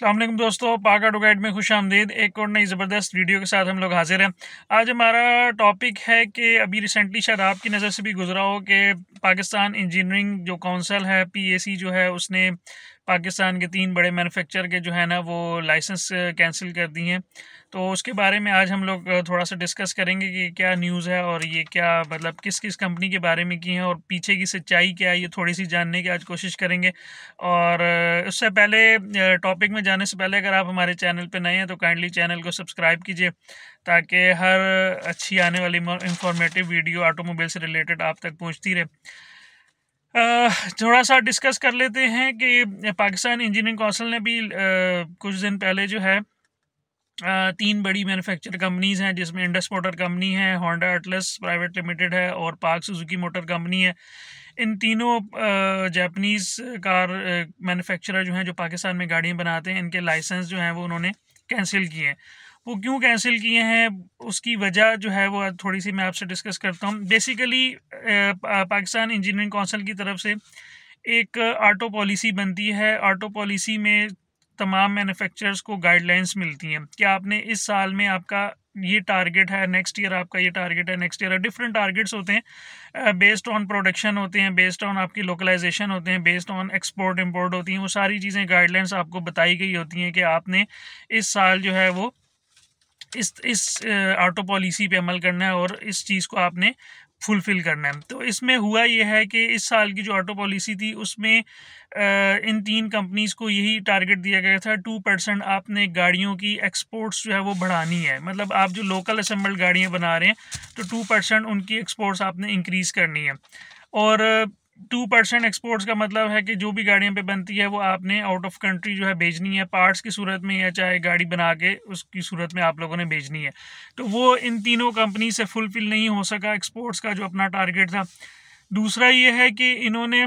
अल्लाह दोस्तों पाक auto guide में खुश आमदीद एक और नई ज़बरदस्त वीडियो के साथ हम लोग हाजिर हैं आज हमारा टॉपिक है कि अभी रिसेंटली शायद आपकी नज़र से भी गुजरा हो कि पाकिस्तान इंजीनियरिंग जो काउंसिल है पीएसी जो है उसने पाकिस्तान के तीन बड़े मैन्युफैक्चर के जो है ना वो लाइसेंस कैंसिल uh, कर दिए हैं तो उसके बारे में आज हम लोग uh, थोड़ा सा डिस्कस करेंगे कि क्या न्यूज़ है और ये क्या मतलब किस किस कंपनी के बारे में की है और पीछे की सच्चाई क्या है ये थोड़ी सी जानने की आज कोशिश करेंगे और uh, उससे पहले टॉपिक में जाने से पहले अगर आप हमारे चैनल पर नए हैं तो काइंडली चैनल को सब्सक्राइब कीजिए ताकि हर अच्छी आने वाली इंफॉर्मेटिव वीडियो ऑटोमोबाइल से रिलेटेड आप तक पहुँचती रहे थोड़ा सा डिस्कस कर लेते हैं कि पाकिस्तान इंजीनियरिंग कौंसिल ने भी कुछ दिन पहले जो है तीन बड़ी मैन्युफैक्चर कंपनीज़ हैं जिसमें इंडस मोटर कंपनी है होंडा अटलस प्राइवेट लिमिटेड है और पार्क सुजुकी मोटर कंपनी है इन तीनों जापानीज़ कार मैन्युफैक्चरर जो हैं जो पाकिस्तान में गाड़ियाँ बनाते हैं इनके लाइसेंस जो हैं वो उन्होंने कैंसिल किए हैं वो क्यों कैंसिल किए हैं उसकी वजह जो है वो थोड़ी सी मैं आपसे डिस्कस करता हूँ बेसिकली पाकिस्तान इंजीनियरिंग कौंसिल की तरफ से एक आटो पॉलिसी बनती है आटो पॉलिसी में तमाम मैन्युफैक्चरर्स को गाइडलाइंस मिलती हैं कि आपने इस साल में आपका ये टारगेट है नेक्स्ट ईयर आपका ये टारगेट है नेक्स्ट ईयर डिफरेंट टारगेट्स होते हैं बेस्ड ऑन प्रोडक्शन होते हैं बेस्ड ऑन आपकी लोकलाइजेशन होते हैं बेस्ड ऑन एक्सपोर्ट इम्पोर्ट होती हैं वो सारी चीज़ें गाइडलाइंस आपको बताई गई होती हैं कि आपने इस साल जो है वो इस इस ऑटो पॉलिसी पे अमल करना है और इस चीज़ को आपने फुलफ़िल करना है तो इसमें हुआ यह है कि इस साल की जो ऑटो पॉलिसी थी उसमें इन तीन कंपनीज़ को यही टारगेट दिया गया था टू परसेंट आपने गाड़ियों की एक्सपोर्ट्स जो है वो बढ़ानी है मतलब आप जो लोकल असम्बल्ड गाड़ियाँ बना रहे हैं तो टू परसेंट उनकी एक्सपोर्ट्स आपने इंक्रीज़ करनी है और टू परसेंट एक्सपोर्ट्स का मतलब है कि जो भी गाड़ियों पे बनती है वो आपने आउट ऑफ कंट्री जो है भेजनी है पार्ट्स की सूरत में या चाहे गाड़ी बना के उसकी सूरत में आप लोगों ने भेजनी है तो वो इन तीनों कंपनी से फुलफिल नहीं हो सका एक्सपोर्ट्स का जो अपना टारगेट था दूसरा ये है कि इन्होंने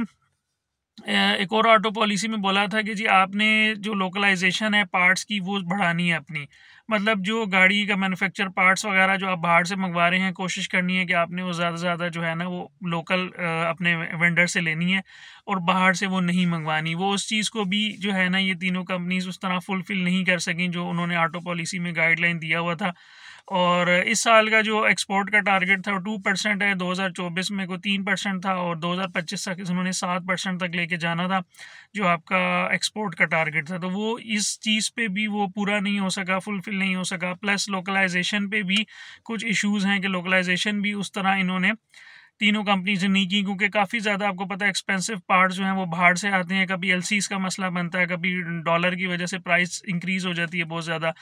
एक और ऑटो पॉलिसी में बोला था कि जी आपने जो लोकलाइजेशन है पार्ट्स की वो बढ़ानी है अपनी मतलब जो गाड़ी का मैन्युफैक्चर पार्ट्स वगैरह जो आप बाहर से मंगवा रहे हैं कोशिश करनी है कि आपने वो ज़्यादा से ज़्यादा जो है ना वो लोकल अपने वेंडर से लेनी है और बाहर से वो नहीं मंगवानी वो उस चीज़ को भी जो है ना ये तीनों कंपनीज उस तरह फुलफ़िल नहीं कर सकें जो उन्होंने ऑटो पॉलिसी में गाइडलाइन दिया हुआ था और इस साल का जो एक्सपोर्ट का टारगेट था वो टू परसेंट है 2024 में को तीन परसेंट था और 2025 तक उन्होंने सात परसेंट तक लेके जाना था जो आपका एक्सपोर्ट का टारगेट था तो वो इस चीज़ पे भी वो पूरा नहीं हो सका फुलफ़िल नहीं हो सका प्लस लोकलाइजेशन पे भी कुछ इश्यूज़ हैं कि लोकलाइजेशन भी उस तरह इन्होंने तीनों कंपनीज से नहीं की क्योंकि काफ़ी ज़्यादा आपको पता है एक्सपेंसिव पार्ट जो हैं वो बाहर से आते हैं कभी एल का मसला बनता है कभी डॉलर की वजह से प्राइस इंक्रीज़ हो जाती है बहुत ज़्यादा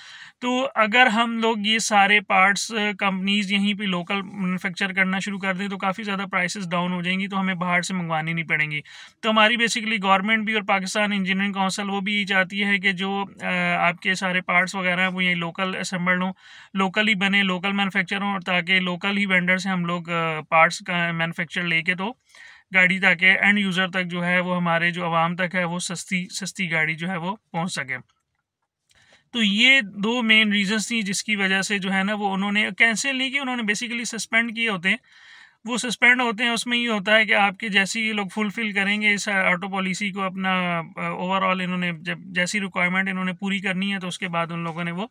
तो अगर हम लोग ये सारे पार्ट्स कंपनीज यहीं पर लोकल मैनुफेक्चर करना शुरू कर दें तो काफ़ी ज़्यादा प्राइसेस डाउन हो जाएंगी तो हमें बाहर से मंगवानी नहीं पड़ेंगी तो हमारी बेसिकली गवर्नमेंट भी और पाकिस्तान इंजीनियरिंग काउंसिल वो भी चाहती है कि जो आपके सारे पार्ट्स वगैरह हैं वो यहीं लोकल असम्बल हों लोकल ही बने लोकल मैनुफेक्चर हों ताकि लोकल ही वेंडर से हम लोग पार्ट्स का मैनुफेक्चर लेके तो गाड़ी ताकि एंड यूज़र तक जो है वो हमारे जो आवाम तक है वो सस्ती सस्ती गाड़ी जो है वो पहुँच सके तो ये दो मेन रीजंस थी जिसकी वजह से जो है ना वो उन्होंने कैंसिल नहीं किया उन्होंने बेसिकली सस्पेंड किए होते हैं वो सस्पेंड होते हैं उसमें ये होता है कि आपके जैसे ही लोग फुलफ़िल करेंगे इस ऑटो पॉलिसी को अपना ओवरऑल uh, इन्होंने जब जैसी रिक्वायरमेंट इन्होंने पूरी करनी है तो उसके बाद उन लोगों ने वो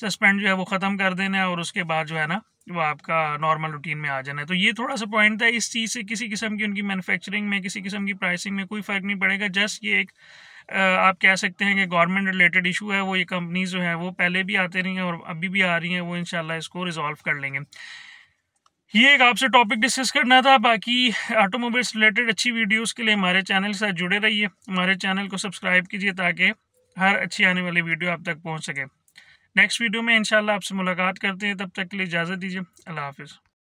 सस्पेंड जो है वो ख़त्म कर देना है और उसके बाद जो है ना वो आपका नॉर्मल रूटीन में आ जाना है तो ये थोड़ा सा पॉइंट था इस चीज़ से किसी किस्म की उनकी मैन्युफैक्चरिंग में किसी किस्म की प्राइसिंग में कोई फ़र्क नहीं पड़ेगा जस्ट ये एक आप कह सकते हैं कि गवर्नमेंट रिलेटेड इशू है वो ये कंपनीज जो है वो पहले भी आते रही हैं और अभी भी आ रही हैं वो इन इसको रिजॉल्व कर लेंगे ये एक आपसे टॉपिक डिस्कस करना था बाकी ऑटोमोबाइल्स रिलेटेड अच्छी वीडियोस के लिए हमारे चैनल के साथ जुड़े रहिए हमारे चैनल को सब्सक्राइब कीजिए ताकि हर अच्छी आने वाली वीडियो आप तक पहुंच सके नेक्स्ट वीडियो में इंशाल्लाह आपसे मुलाकात करते हैं तब तक के लिए इजाज़त दीजिए अल्लाह हाफिज़